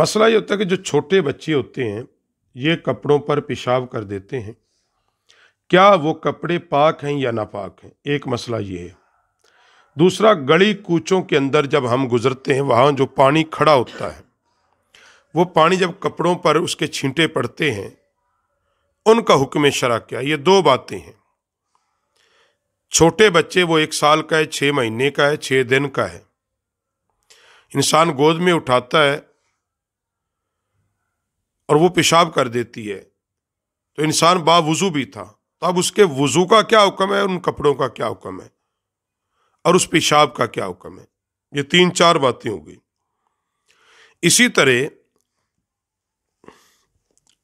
मसला ये होता है कि जो छोटे बच्चे होते हैं ये कपड़ों पर पेशाब कर देते हैं क्या वो कपड़े पाक हैं या नापाक हैं एक मसला ये है दूसरा गली कूचों के अंदर जब हम गुजरते हैं वहाँ जो पानी खड़ा होता है वो पानी जब कपड़ों पर उसके छींटे पड़ते हैं उनका हुक्म शरा क्या ये दो बातें हैं छोटे बच्चे वो एक साल का है छः महीने का है छः दिन का है इंसान गोद में उठाता है और वो पेशाब कर देती है तो इंसान बावज़ू भी था तो अब उसके वज़ू का क्या हुक्म है उन कपड़ों का क्या हुक्म है और उस पेशाब का क्या हुक्म है ये तीन चार बातें हो गई इसी तरह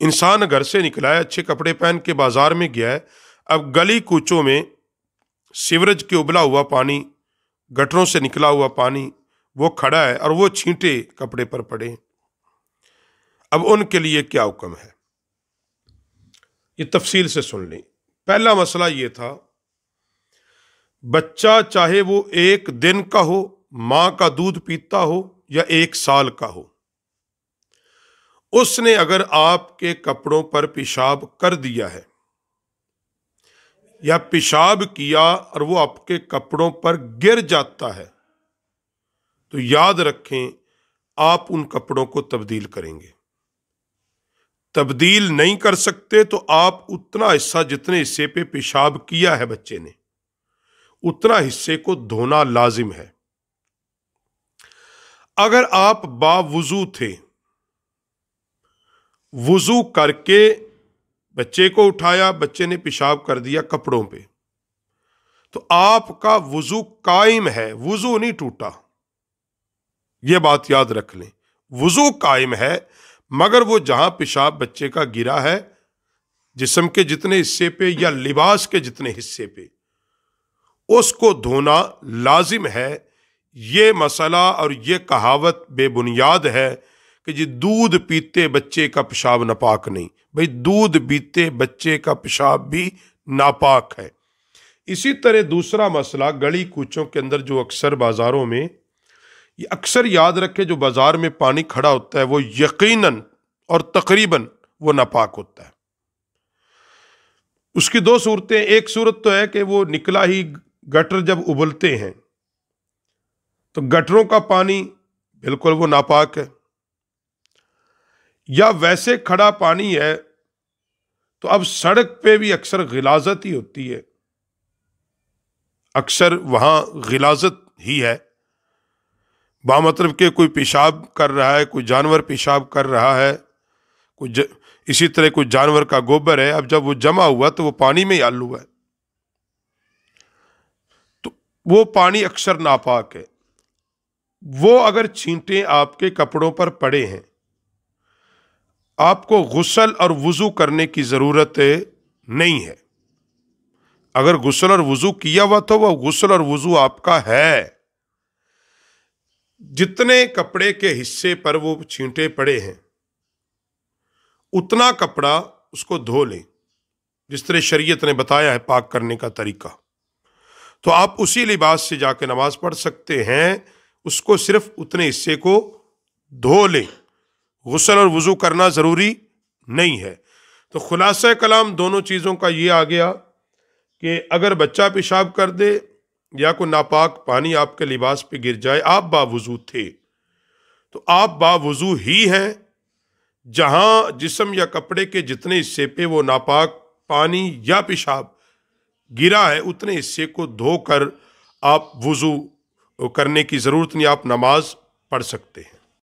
इंसान घर से निकला है अच्छे कपड़े पहन के बाजार में गया है अब गली कूचों में सीवरेज के उबला हुआ पानी गटरों से निकला हुआ पानी वो खड़ा है और वो छींटे कपड़े पर पड़े हैं अब उनके लिए क्या हुक्म है ये तफसील से सुन लें पहला मसला ये था बच्चा चाहे वो एक दिन का हो मां का दूध पीता हो या एक साल का हो उसने अगर आपके कपड़ों पर पेशाब कर दिया है या पेशाब किया और वो आपके कपड़ों पर गिर जाता है तो याद रखें आप उन कपड़ों को तब्दील करेंगे तब्दील नहीं कर सकते तो आप उतना हिस्सा जितने हिस्से पे पेशाब किया है बच्चे ने उतना हिस्से को धोना लाजिम है अगर आप बावजू थे वजू करके बच्चे को उठाया बच्चे ने पेशाब कर दिया कपड़ों पे तो आपका वजू कायम है वजू नहीं टूटा यह बात याद रख लें वजू कायम है मगर वो जहां पेशाब बच्चे का गिरा है जिसम के जितने हिस्से पे या लिबास के जितने हिस्से पे उसको धोना लाजिम है ये मसला और ये कहावत बेबुनियाद है कि जी दूध पीते बच्चे का पेशाब नापाक नहीं भाई दूध पीते बच्चे का पेशाब भी नापाक है इसी तरह दूसरा मसला गली कूचों के अंदर जो अक्सर बाज़ारों में ये अक्सर याद रखे जो बाजार में पानी खड़ा होता है वो यकीनन और तकरीबन वो नापाक होता है उसकी दो सूरतें एक सूरत तो है कि वो निकला ही गटर जब उबलते हैं तो गटरों का पानी बिल्कुल वो नापाक है या वैसे खड़ा पानी है तो अब सड़क पे भी अक्सर गिलाजत ही होती है अक्सर वहाँ गिलाजत ही है बा मतलब के कोई पेशाब कर रहा है कोई जानवर पेशाब कर रहा है कोई ज, इसी तरह कोई जानवर का गोबर है अब जब वो जमा हुआ तो वो पानी में ही आलू है तो वो पानी अक्सर नापाक है वो अगर छींटे आपके कपड़ों पर पड़े हैं आपको गुसल और वज़ू करने की ज़रूरत नहीं है अगर गुसल और वज़ू किया हुआ तो वह गुसल और वज़ू आपका है जितने कपड़े के हिस्से पर वो छींटे पड़े हैं उतना कपड़ा उसको धो लें जिस तरह शरीयत ने बताया है पाक करने का तरीका तो आप उसी लिबास से जाके नमाज पढ़ सकते हैं उसको सिर्फ उतने हिस्से को धो लें गसल और वज़ू करना ज़रूरी नहीं है तो खुलासा कलाम दोनों चीज़ों का ये आ गया कि अगर बच्चा पेशाब कर दे या कोई नापाक पानी आपके लिबास पे गिर जाए आप बावजूद थे तो आप बावजू ही हैं जहां जिसम या कपड़े के जितने हिस्से पे वो नापाक पानी या पेशाब गिरा है उतने हिस्से को धोकर आप वज़ू करने की ज़रूरत नहीं आप नमाज पढ़ सकते हैं